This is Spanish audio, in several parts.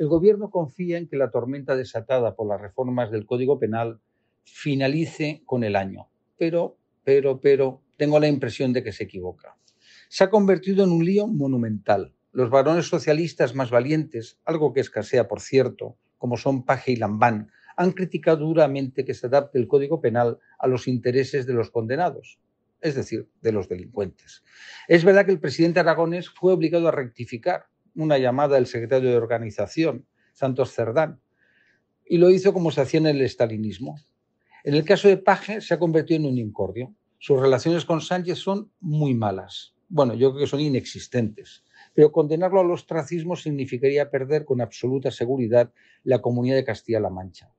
El Gobierno confía en que la tormenta desatada por las reformas del Código Penal finalice con el año, pero, pero, pero, tengo la impresión de que se equivoca. Se ha convertido en un lío monumental. Los varones socialistas más valientes, algo que escasea, por cierto, como son Paje y Lambán, han criticado duramente que se adapte el Código Penal a los intereses de los condenados, es decir, de los delincuentes. Es verdad que el presidente Aragones fue obligado a rectificar, una llamada del secretario de organización, Santos Cerdán, y lo hizo como se hacía en el estalinismo. En el caso de Paje se ha convertido en un incordio. Sus relaciones con Sánchez son muy malas. Bueno, yo creo que son inexistentes. Pero condenarlo al ostracismo significaría perder con absoluta seguridad la comunidad de Castilla-La Mancha.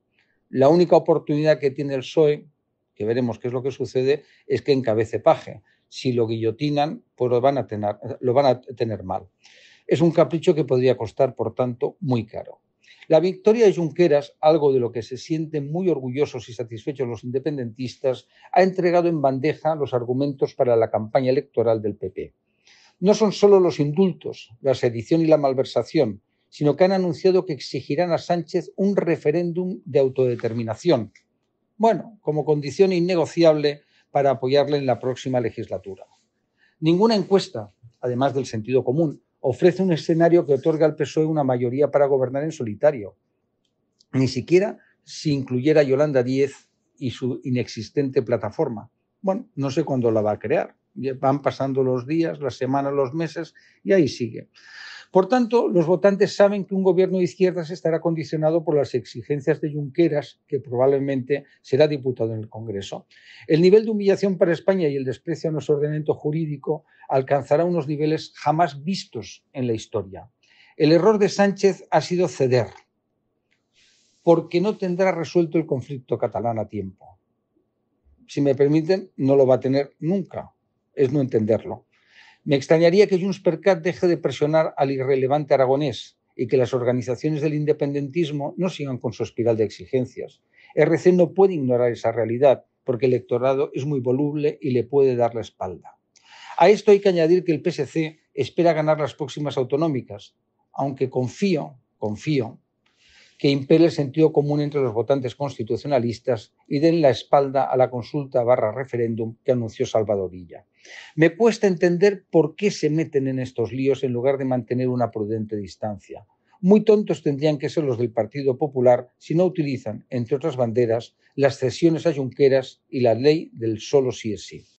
La única oportunidad que tiene el PSOE, que veremos qué es lo que sucede, es que encabece Paje. Si lo guillotinan, pues van a tener, lo van a tener mal. Es un capricho que podría costar, por tanto, muy caro. La victoria de Junqueras, algo de lo que se sienten muy orgullosos y satisfechos los independentistas, ha entregado en bandeja los argumentos para la campaña electoral del PP. No son solo los indultos, la sedición y la malversación, sino que han anunciado que exigirán a Sánchez un referéndum de autodeterminación, bueno, como condición innegociable para apoyarle en la próxima legislatura. Ninguna encuesta, además del sentido común, ofrece un escenario que otorga al PSOE una mayoría para gobernar en solitario. Ni siquiera si incluyera Yolanda Díez y su inexistente plataforma. Bueno, no sé cuándo la va a crear. Van pasando los días, las semanas, los meses y ahí sigue. Por tanto, los votantes saben que un gobierno de izquierdas estará condicionado por las exigencias de Junqueras, que probablemente será diputado en el Congreso. El nivel de humillación para España y el desprecio a nuestro ordenamiento jurídico alcanzará unos niveles jamás vistos en la historia. El error de Sánchez ha sido ceder, porque no tendrá resuelto el conflicto catalán a tiempo. Si me permiten, no lo va a tener nunca es no entenderlo. Me extrañaría que Junts percat deje de presionar al irrelevante aragonés y que las organizaciones del independentismo no sigan con su espiral de exigencias. RC no puede ignorar esa realidad porque el electorado es muy voluble y le puede dar la espalda. A esto hay que añadir que el PSC espera ganar las próximas autonómicas, aunque confío, confío que impele el sentido común entre los votantes constitucionalistas y den la espalda a la consulta barra referéndum que anunció Salvador Villa. Me cuesta entender por qué se meten en estos líos en lugar de mantener una prudente distancia. Muy tontos tendrían que ser los del Partido Popular si no utilizan, entre otras banderas, las cesiones ayunqueras y la ley del solo sí es sí.